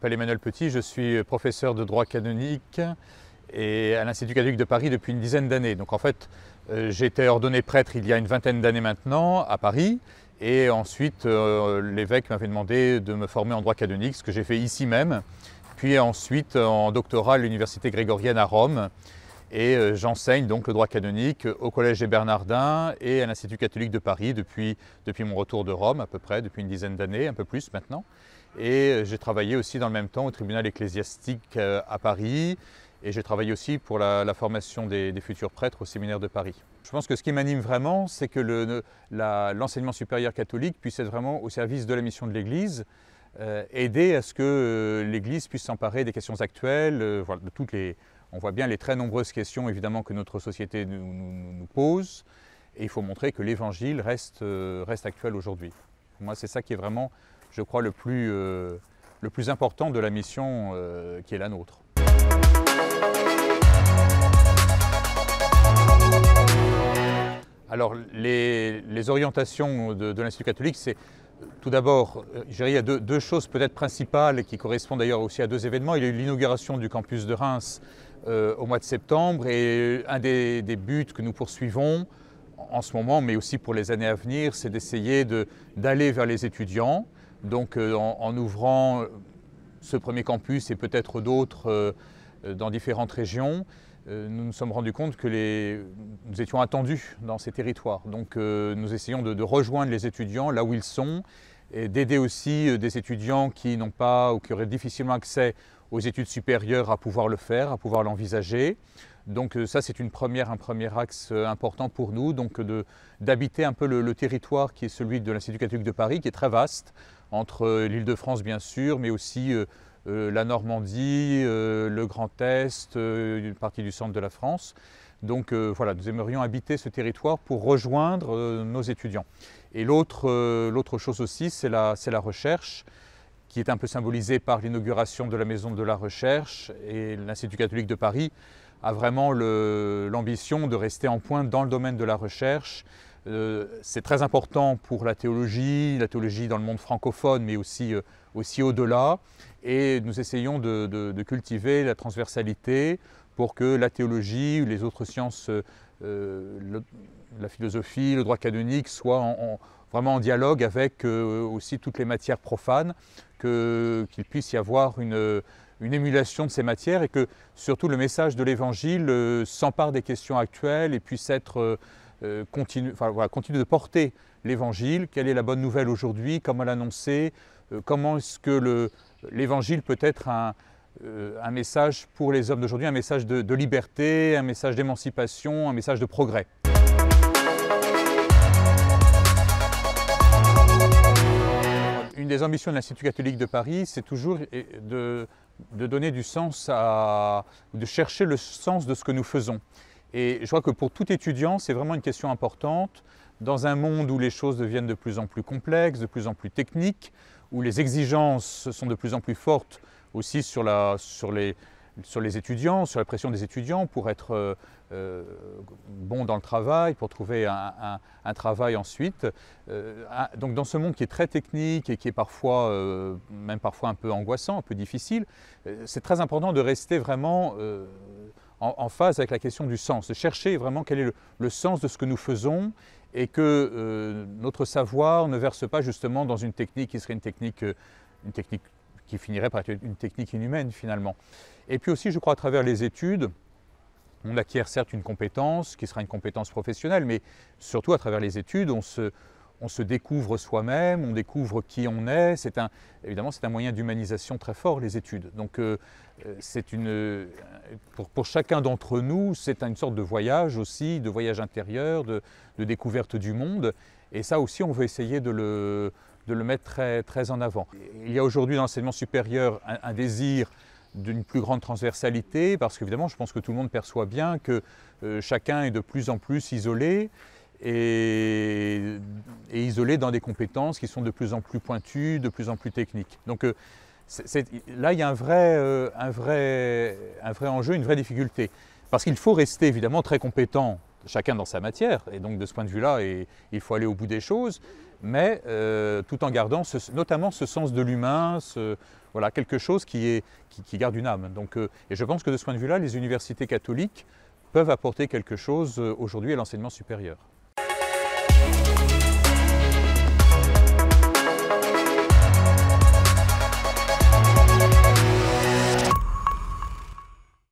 m'appelle Emmanuel Petit, je suis professeur de droit canonique et à l'Institut catholique de Paris depuis une dizaine d'années. Donc en fait, euh, j'étais ordonné prêtre il y a une vingtaine d'années maintenant à Paris. Et ensuite, euh, l'évêque m'avait demandé de me former en droit canonique, ce que j'ai fait ici même. Puis ensuite, en doctorat à l'Université grégorienne à Rome. Et euh, j'enseigne donc le droit canonique euh, au Collège des Bernardins et à l'Institut catholique de Paris depuis, depuis mon retour de Rome à peu près, depuis une dizaine d'années, un peu plus maintenant. Et euh, j'ai travaillé aussi dans le même temps au tribunal ecclésiastique à Paris. Et j'ai travaillé aussi pour la, formation des, futurs prêtres au séminaire de Paris. Je pense que ce qui m'anime vraiment, c'est que l'enseignement supérieur catholique puisse être vraiment au service de la mission de l'Église, euh, aider à ce que euh, l'Église puisse s'emparer des questions actuelles, euh, de toutes les, on voit bien les très nombreuses questions évidemment que notre société nous, pose, et il faut montrer que l'Évangile reste, reste actuel aujourd'hui. Moi, c'est ça qui est vraiment, je crois, le plus, le plus important de la mission qui est la nôtre. Alors, les, les orientations de, de l'Institut catholique, c'est tout d'abord, euh, il y a deux, choses peut-être principales qui correspondent d'ailleurs aussi à deux événements. Il y a eu l'inauguration du campus de Reims euh, au mois de septembre et un des, buts que nous poursuivons en ce moment, mais aussi pour les années à venir, c'est d'essayer d'aller vers les étudiants, donc euh, en, ouvrant ce premier campus et peut-être d'autres dans différentes régions. Euh, nous nous sommes rendus compte que les, nous étions attendus dans ces territoires. Donc euh, nous essayons de, rejoindre les étudiants là où ils sont et d'aider aussi euh, des étudiants qui n'ont pas ou qui auraient difficilement accès aux études supérieures à pouvoir le faire, à pouvoir l'envisager. Donc ça, c'est une première, un premier axe important pour nous, donc d'habiter un peu le, le, territoire qui est celui de l'Institut catholique de Paris, qui est très vaste, entre l'Île-de-France bien sûr, mais aussi euh, la Normandie, euh, le Grand Est, euh, une partie du centre de la France. Donc voilà, nous aimerions habiter ce territoire pour rejoindre nos étudiants. Et l'autre chose aussi, c'est la, recherche qui est un peu symbolisée par l'inauguration de la Maison de la Recherche et l'Institut catholique de Paris a vraiment l'ambition de rester en point dans le domaine de la recherche. c'est très important pour la théologie, la théologie dans le monde francophone, mais aussi, aussi au-delà et nous essayons de, cultiver la transversalité pour que la théologie, les autres sciences, euh, la philosophie, le droit canonique soient vraiment en dialogue avec euh, aussi toutes les matières profanes, qu'il puisse y avoir une, une, émulation de ces matières et que surtout le message de l'Évangile euh, s'empare des questions actuelles et puisse être continue, voilà, continue de porter l'Évangile, quelle est la bonne nouvelle aujourd'hui, comment l'annoncer, comment est-ce que le, l'évangile peut être euh, un, message pour les hommes d'aujourd'hui, un message de, liberté, un message d'émancipation, un message de progrès. Une des ambitions de l'Institut catholique de Paris, c'est toujours de, de donner du sens à, de chercher le sens de ce que nous faisons. Et je crois que pour tout étudiant, c'est vraiment une question importante dans un monde où les choses deviennent de plus en plus complexes, de plus en plus techniques, où les exigences sont de plus en plus fortes aussi sur, la, sur, les, sur les, étudiants, sur la pression des étudiants pour être bons euh, euh, bon dans le travail, pour trouver un, travail ensuite. Euh, donc dans ce monde qui est très technique et qui est parfois, même parfois un peu angoissant, un peu difficile, c'est très important de rester vraiment en, phase avec la question du sens, de chercher vraiment quel est le sens de ce que nous faisons et que euh, notre savoir ne verse pas justement dans une technique qui serait une technique, euh, une technique qui finirait par être une technique inhumaine finalement. Et puis aussi, je crois, à travers les études, on acquiert certes une compétence qui sera une compétence professionnelle, mais surtout à travers les études, on se, on se découvre soi-même, on découvre qui on est. C'est un, évidemment, c'est un moyen d'humanisation très fort, les études. Donc, euh, euh, c'est une, euh, pour, chacun d'entre nous, c'est une sorte de voyage aussi, de voyage intérieur, de, découverte du monde. Et ça aussi, on veut essayer de le, mettre très, en avant. Il y a aujourd'hui dans l'enseignement supérieur un, désir d'une plus grande transversalité, parce qu'évidemment, je pense que tout le monde perçoit bien que chacun est de plus en plus isolé et, isolés dans des compétences qui sont de plus en plus pointues, de plus en plus techniques. Donc euh, là, il y a un vrai, euh, un, vrai, un vrai enjeu, une vraie difficulté. Parce qu'il faut rester évidemment très compétent, chacun dans sa matière, et donc de ce point de vue-là, il faut aller au bout des choses, mais euh, tout en gardant notamment ce sens de l'humain, voilà, quelque chose qui, garde une âme. Donc, et je pense que de ce point de vue-là, les universités catholiques peuvent apporter quelque chose aujourd'hui à l'enseignement supérieur.